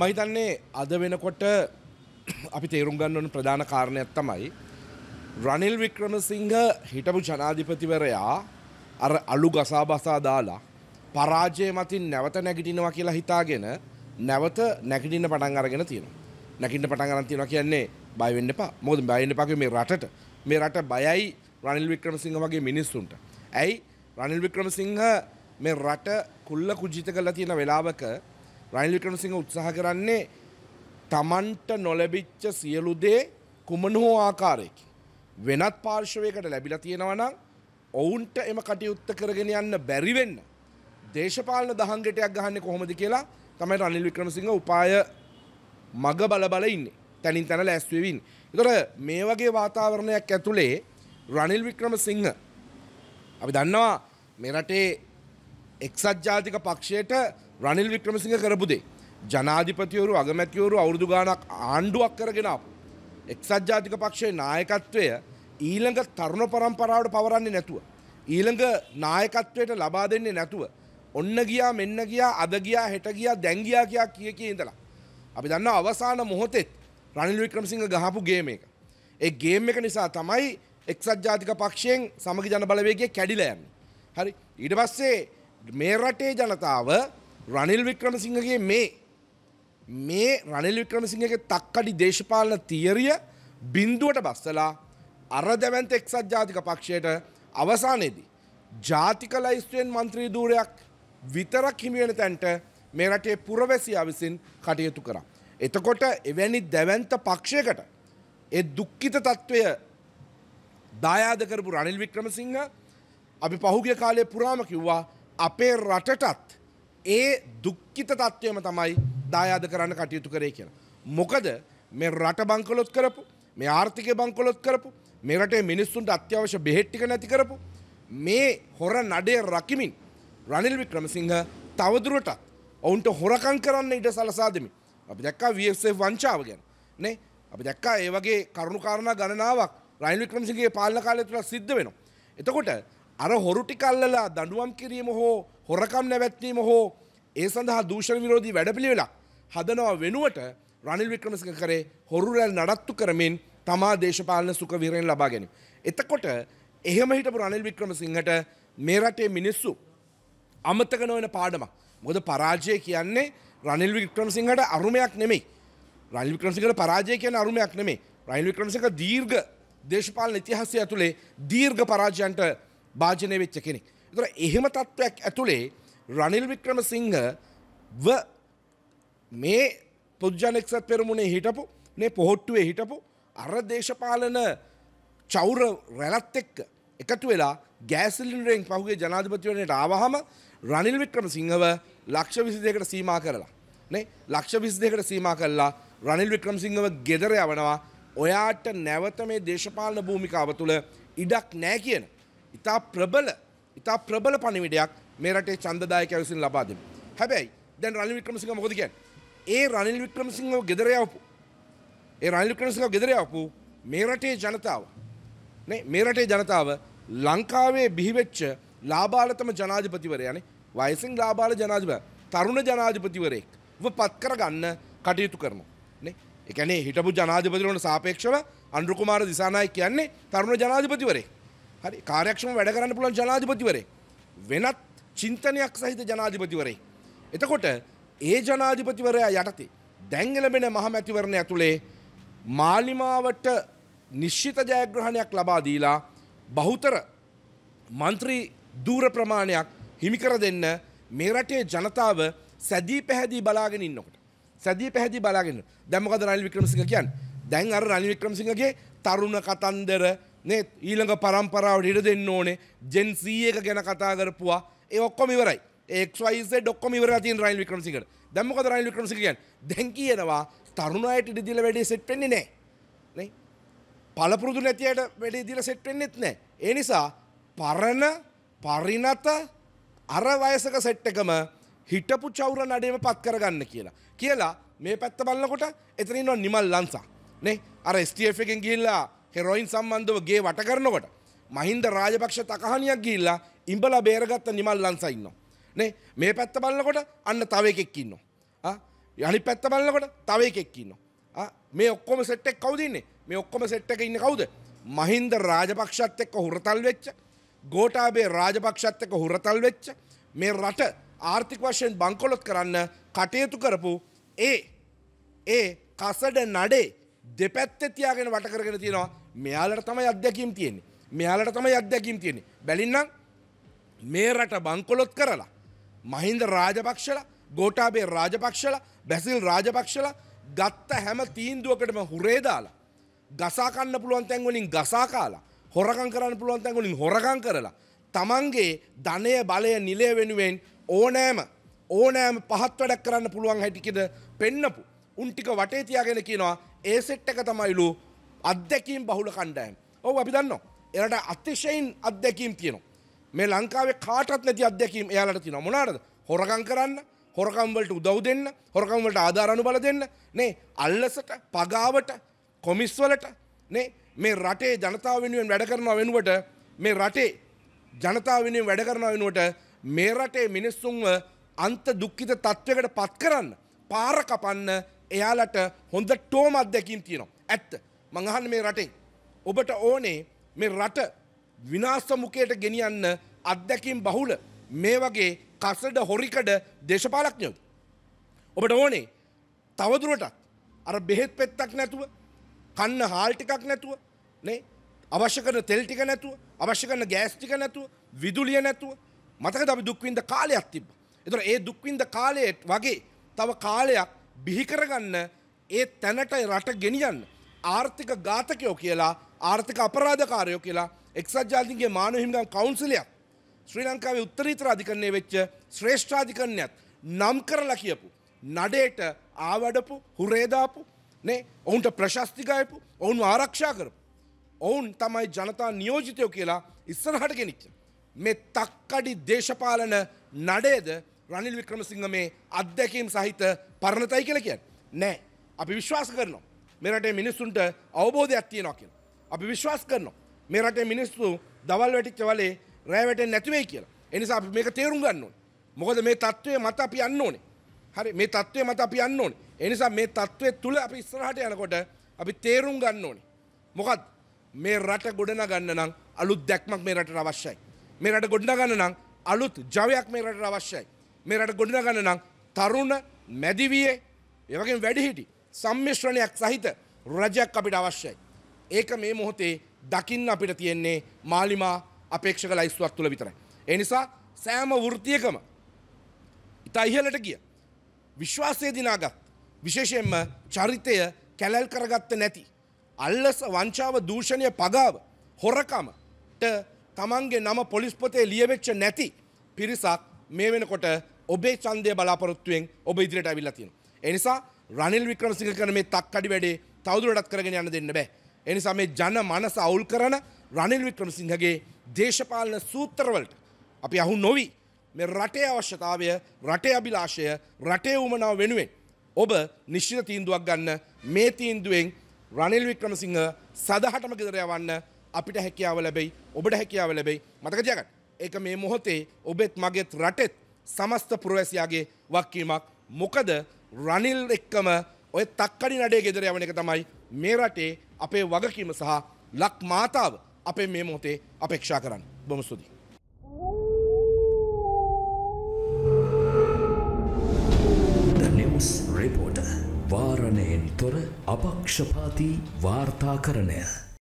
මහිතන්නේ අද වෙනකොට අපි තේරුම් ගන්නවන ප්‍රධාන කාරණයක් තමයි රනිල් වික්‍රමසිංහ හිටපු ජනාධිපතිවරයා අර අලු ගසා බසා දාලා පරාජය මතින් නැවත නැගිටිනවා කියලා හිතාගෙන නැවත නැගිටින්න පටන් අරගෙන තියෙනවා. නැකින්න පටන් අරන් තියෙනවා කියන්නේ බය වෙන්න එපා. මොකද බය වෙන්න එපා මේ රටට. මේ රට බයයි රනිල් වික්‍රමසිංහ වගේ මිනිස්සුන්ට. ඇයි රනිල් වික්‍රමසිංහ මේ රට කුල්ල කුජිත කරලා තියෙන වෙලාවක රයිල් වික්‍රමසිංහ උත්සාහ කරන්නේ තමන්ට නොලැබිච්ච සියලු දේ කුමන හෝ ආකාරයකින් වෙනත් පාර්ශවයකට ලැබිලා තියෙනවා නම් ඔවුන්ට එම කටයුත්ත කරගෙන යන්න බැරි වෙන්න දේශපාලන දහංගටයක් ගහන්නේ කොහොමද කියලා තමයි රනිල් වික්‍රමසිංහ උපාය මග බල බල ඉන්නේ. තනින් තන ලෑස්ති වෙමින්. ඒතර මේ වගේ වාතාවරණයක් ඇතුලේ රනිල් වික්‍රමසිංහ අපි දන්නවා මේ රටේ එක්සත් ජාතික පක්ෂයට රනිල් වික්‍රමසිංහ කරපු දේ ජනාධිපතිවරු අගමැතිවරු අවුරුදු ගාණක් ආණ්ඩුවක් කරගෙන ආපු එක්සත් ජාතික පක්ෂයේ නායකත්වය ඊළඟ තරුණ පරම්පරාවට පවරන්නේ නැතුව ඊළඟ නායකත්වයට ලබා දෙන්නේ නැතුව ඔන්න ගියා මෙන්න ගියා අද ගියා හෙට ගියා දැන් ගියා කියා කිය කී ඉඳලා අපි දන්නවා අවසාන මොහොතෙත් රනිල් වික්‍රමසිංහ ගහපු ගේම් එක. ඒ ගේම් එක නිසා තමයි එක්සත් ජාතික පක්ෂයෙන් සමගි ජන බලවේගය කැඩිලා යන්නේ. හරි ඊට පස්සේ මේ රටේ ජනතාව රනිල් වික්‍රමසිංහගේ මේ මේ රනිල් වික්‍රමසිංහගේ තක්කඩි දේශපාලන තියරිය බින්දුවට බස්සලා අර දැවන්ත එක්සත් ජාතික පක්ෂයට අවසානයේදී ජාතික ලයිස්තුවෙන් මන්ත්‍රී ධූරයක් විතරක් හිමිවෙන තැන්ට මේ රටේ පුරවැසියා විසින් කටයුතු කරා. එතකොට එවැනි දැවන්ත පක්ෂයකට ඒ දුක්ඛිත తত্ত্বය දායාද කරපු රනිල් වික්‍රමසිංහ අපි පහුගිය කාලේ පුරාම කිව්වා අපේ රටටත් ඒ දුක්කිත තත්ත්වයම තමයි දායාද කරන්න කටයුතු කරේ කියලා. මොකද මේ රට බංකොලොත් කරපු මේ ආර්ථිකය බංකොලොත් කරපු මේ රටේ මිනිස්සුන්ට අත්‍යවශ්‍ය බෙහෙත් ටික නැති කරපු මේ හොර නඩේ රකිමින් රනිල් වික්‍රමසිංහ තවදුරටත් ඔවුන්ට හොරකම් කරන්න ඉඩ සලසා දෙමින් අපි දැක්කා VFF වංචාව ගැන නේ අපි දැක්කා ඒ වගේ කරුණු කාරණා ගණනාවක් රනිල් වික්‍රමසිංහගේ පාලන කාලය තුළ සිද්ධ වෙනවා. එතකොට අර හොරුටි කල්ලලා දඩුවම් කිරීම හෝ හොරකම් නැවැත්වීම හෝ ඒ සඳහා දූෂණ විරෝධී වැඩපිළිවෙලා හදනවා වෙනුවට රනිල් වික්‍රමසික කරේ හොරුරැල් නඩත්තු කරමින් තමා දේශපාලන සුඛ විරයෙන් ලබා ගැනීම. එතකොට එහෙම හිටපු රනිල් වික්‍රමසිංහට මේ රටේ මිනිස්සු අමතක නොවන පාඩමක්. මොකද පරාජය කියන්නේ රනිල් වික්‍රමසිංහට අරුමයක් නෙමෙයි. රනිල් වික්‍රමසිංහට පරාජය කියන්නේ අරුමයක් නෙමෙයි. රනිල් වික්‍රමසිංහ දීර්ඝ දේශපාලන ඉතිහාසය ඇතුලේ දීර්ඝ පරාජයන්ට භාජනය වෙච්ච කෙනෙක්. ඒතර එහෙම තත්ත්වයක් ඇතුලේ රනිල් වික්‍රමසිංහ ව මේ පුජ්ජනෙක්සත් පෙරමුණේ හිටපු මේ පොහොට්ටුවේ හිටපු අර දේශපාලන චෞර රැළත් එක්ක එකතු වෙලා ගෑස් සිලින්ඩරෙන් පහුගිය ජනාධිපතිවරණයට ආවහම රනිල් වික්‍රමසිංහව ලක්ෂ 22කට සීමා කරලා නේ ලක්ෂ 22කට සීමා කරලා රනිල් වික්‍රමසිංහව ගෙදර යවනවා ඔයාට නැවත මේ දේශපාලන භූමිකාව තුළ ඉඩක් නැහැ කියන ඉතා ප්‍රබල ඉතා ප්‍රබල පණිවිඩයක් මේ රටේ චන්දදායක විසින් ලබා දෙමු. හැබැයි දැන් රනිල් වික්‍රමසිංහ මොකද කියන්නේ? ඒ රනිල් වික්‍රමසිංහව ගෙදර යවපු ඒ රනිල් වික්‍රමසිංහව ගෙදර යවපු මේ රටේ ජනතාව නේ මේ රටේ ජනතාව ලංකාවේ බිහිවෙච්ච ලාබාලතම ජනාධිපතිවරයානේ වයසින් ලාබාල ජනාධිපති තරුණ ජනාධිපතිවරයෙක් ව පත් කරගන්න කටයුතු කරනවා. නේ? ඒ කියන්නේ හිටපු ජනාධිපතිවරුන්ට සාපේක්ෂව අනුර කුමාර දිසානායක කියන්නේ තරුණ ජනාධිපතිවරයෙක්. හරි කාර්යක්ෂම වැඩ කරන්න පුළුවන් ජනාධිපතිවරේ වෙනත් චින්තනයක් සහිත ජනාධිපතිවරේ. එතකොට ඒ ජනාධිපතිවරයා යටතේ දැංගලබෙන මහමැතිවරණ ඇතුළේ මාලිමාවට නිශ්චිත ජයග්‍රහණයක් ලබා දීලා බහුතර මන්ත්‍රී දූර ප්‍රමාණයක් හිමිකර දෙන්න මේ රටේ ජනතාව සැදී පැහැදී බලාගෙන ඉන්නකොට. සැදී පැහැදී බලාගෙන දැමකද රනිල් වික්‍රමසිංහ කියන් දැන් අර රනිල් වික්‍රමසිංහගේ තරුණ කතන්දර නේ ඊළඟ පරම්පරාවට ඉඩ දෙන්න ඕනේ ජෙන් සී එක ගැන කතා කරපුවා ඒ ඔක්කොම ඉවරයි එක්වයිස ඩොක්කොම ඉවරලා තියෙන රයිල් වික්‍රමසිංහට දැන් මොකද රයිල් වික්‍රමසිංහ කියන්නේ දැන් කියනවා තරුණ අයට ඉඩ දීලා වැඩේ සෙට් වෙන්නේ නැහැ නේ පළපුරුදු නැති අයට වැඩේ දීලා සෙට් වෙන්නේත් නැහැ ඒ නිසා පරණ පරිණත අර වයසක සෙට් එකම හිටපු චෞර නඩේම පත් කරගන්න කියලා කියලා මේ පැත්ත බලනකොට එතන ඉන්නවා නිමල් ලංසා නේ අර ස්ටF එකෙන් ගිල්ලා හෙරොයින් සම්බන්ධවගේ වට කරනකොට මහින්ද රාජපක්ෂ තකහනියක් ගිල්ලා ඉම්බල බේරගත්ත නිමල් ලංසයින්න. නේ මේ පැත්ත බලන්නකොට අන්න තව එකෙක්කින්න. යනි පැත්ත බලන්නකොට තව එකෙක්කින්න. මේ ඔක්කොම සෙට්ටෙක් කවදන්නේ මේ ඔක්කොම සෙට් එක ඉන්න කවුද මහින්ද රාජපක්ෂත් එක්ක හුරතල් වෙච්ච ගෝටාබේ රාජපක්ෂත් එක්ක හුරතල් වෙච්ච මේ රට ආර්ථික වශයෙන් බංකොලොත් කරන්න කටයුතු කරපු ඒ ඒ කසඩ නඩේ දෙපැත්ත තියාගෙන වට කරගෙන තියෙනවා මෙයාලට තමයි අධ්‍යක්ීම් තියෙන්නේ මෙයාලට තමයි අධ්‍යක්ීම් තියෙන්නේ බැලින්නම් මේ රට බංකොලොත් කරලා මහින්ද රාජපක්ෂලා ගෝටාබේ රාජපක්ෂලා බැසිල් රාජපක්ෂලා ගත්ත හැම තීන්දුවකටම හුරේ දාලා ගසා කන්න පුළුවන් තැන් වලින් ගසා කාලා හොරකම් කරන්න පුළුවන් තැන් වලින් හොරකම් කරලා තමන්ගේ ධනය බලය නිලය වෙනුවෙන් ඕනෑම ඕනෑම පහත් වැඩක් කරන්න පුළුවන් හැටිකද පෙන්නපු උන් ටික වටේ තියාගෙන කියනවා ඒ සෙට් එක තමයිලු අත්දැකීම් බහුල කණ්ඩායම්. ඔව් අපි දන්නවා. එයාලට අතිශයින් අත්දැකීම් තියෙනවා. මේ ලංකාවේ කාටවත් නැති අත්දැකීම් එයාලට තියෙනවා. මොනවාද? හොරකම් කරන්න, හොරකම් වලට උදව් දෙන්න, හොරකම් වලට ආධාර අනුබල දෙන්න, නේ අල්ලසට, පගාවට, කොමිස් වලට, නේ මේ රටේ ජනතාව වෙනුවෙන් වැඩ කරනවා වෙනුවට මේ රටේ ජනතාව වෙනුවෙන් වැඩ කරනවා වෙනුවට මේ රටේ මිනිස්සුන්ව අන්ත දුක්ඛිත තත්වයකට පත් කරන්න පාර කපන්න එයාලට හොඳ ටෝම අත්දැකීම් තියෙනවා. ඇත්ත. මං අහන්නේ මේ රටෙන්. ඔබට ඕනේ මේ රට විනාශමුඛයට ගෙනියන්න අත්දැකීම් බහුල මේ වගේ කසඩ හොරිකඩ දේශපාලඥයෝද. ඔබට ඕනේ තවදුරටත් අර බෙහෙත් පෙත්තක් නැතුව කන්න හාල් ටිකක් නැතුව නේ අවශ්‍ය කරන තෙල් ටික නැතුව අවශ්‍ය කරන ගෑස් ටික නැතුව විදුලිය නැතුව මතකද අපි දුක් විඳ කාලයක් තිබ්බා. ඒතර ඒ දුක් විඳ කාලයේ වගේ තව කාලයක් බිහිකරගන්න ඒ තැනට රට ගෙනියන්න ආර්ථික ඝාතකයෝ කියලා ආර්ථික අපරාධකාරයෝ කියලා එක්සත් ජාතින්ගේ මානව හිමිකම් කවුන්සිලයක් ශ්‍රී ලංකාවේ උත්තරීතර අධිකරණය වෙච්ච ශ්‍රේෂ්ඨාධිකරණයත් නම් කරලා කියපු නඩේට ආවඩපු හුරේදාපු නේ ඔවුන්ට ප්‍රශස්තිගයපු ඔවුන් ආරක්ෂා කරපු ඔවුන් තමයි ජනතා නියෝජිතයෝ කියලා ඉස්සරහට ගෙනිච්ච මේ තක්කඩි දේශපාලන නඩේද රනිල් වික්‍රමසිංහ මේ අත්දැකීම් සහිත පරණතයි කියලා කියන්නේ නෑ අපි විශ්වාස කරනවා මේ රටේ මිනිස්සුන්ට අවබෝධයක් තියෙනවා කියලා අපි විශ්වාස කරනවා මේ රටේ මිනිස්සු දවල් වැටිච්ච වලේ රෑ වැටෙන්නේ නැති වෙයි කියලා ඒ නිසා අපි මේක තේරුම් ගන්න ඕනේ මොකද මේ தત્ත්වය මත අපි යන්න ඕනේ හරි මේ தત્ත්වය මත අපි යන්න ඕනේ ඒ නිසා මේ தત્ත්වය තුල අපි ඉස්සරහට යනකොට අපි තේරුම් ගන්න ඕනේ මොකද මේ රට ගොඩනගන්න නම් අලුත් දැක්මක් මේ රටට අවශ්‍යයි මේ රට ගොඩනගන්න නම් අලුත් ජවයක් මේ රටට අවශ්‍යයි මෙරට ගොඩනගන්න නම් තරුණ මැදිවිය ඒවගේ වැඩිහිටි සම්මිශ්‍රණයක් සහිත රජයක් අපිට අවශ්‍යයි. ඒක මේ මොහොතේ දකින්න අපිට තියෙන්නේ මාලිමා අපේක්ෂක ලයිස්තුවක් තුළ විතරයි. ඒ නිසා සෑම වෘත්තියකම ඉතා ඉහලට ගිය. විශ්වාසය දිනාගත් විශේෂයෙන්ම චරිතය කැලැල් කරගත්ත නැති. අල්ලස වංචාව දූෂණය පගාව හොරකමට තමන්ගේ නම පොලිස්පොතේ ලියවෙච්ච නැති පිරිසක් මේ වෙනකොට ඔබේ චන්දය බලාපොරොත්තුවෙන් ඔබ ඉදිරියට ඇවිල්ලා තියෙනවා. ඒ නිසා රනිල් වික්‍රමසිංහ කරන මේ තක්කඩි වැඩේ තවදුරටත් කරගෙන යන්න දෙන්න බෑ. ඒ නිසා මේ ජන මනස අවුල් කරන රනිල් වික්‍රමසිංහගේ දේශපාලන සූත්‍රවලට අපි අහු නොවි මේ රටේ අවශ්‍යතාවය රටේ අභිලාෂය රටේ උමනාව වෙනුවෙන් ඔබ නිශ්චිත තීන්දුවක් ගන්න මේ තීන්දුවෙන් රනිල් වික්‍රමසිංහ සදහටම ගෙදර යවන්න අපිට හැකියාව ලැබෙයි ඔබට හැකියාව ලැබෙයි මතක තියාගන්න ඒක මේ මොහොතේ ඔබෙත් මගෙත් රටෙත් සමස්ත පුරවැසියාගේ වක්කීමක් මොකද රනිල් එක්කම ඔය තක්කඩි නඩේ ගෙදර යවන එක තමයි මේ රටේ අපේ වගකීම සහ ලක් මාතාව අපේ මේ මොහොතේ අපේක්ෂා කරන්න. බොහොම ස්තුතියි. රිපෝට වාරණයෙන් තොර අපක්ෂපාති වාර්තාකරණය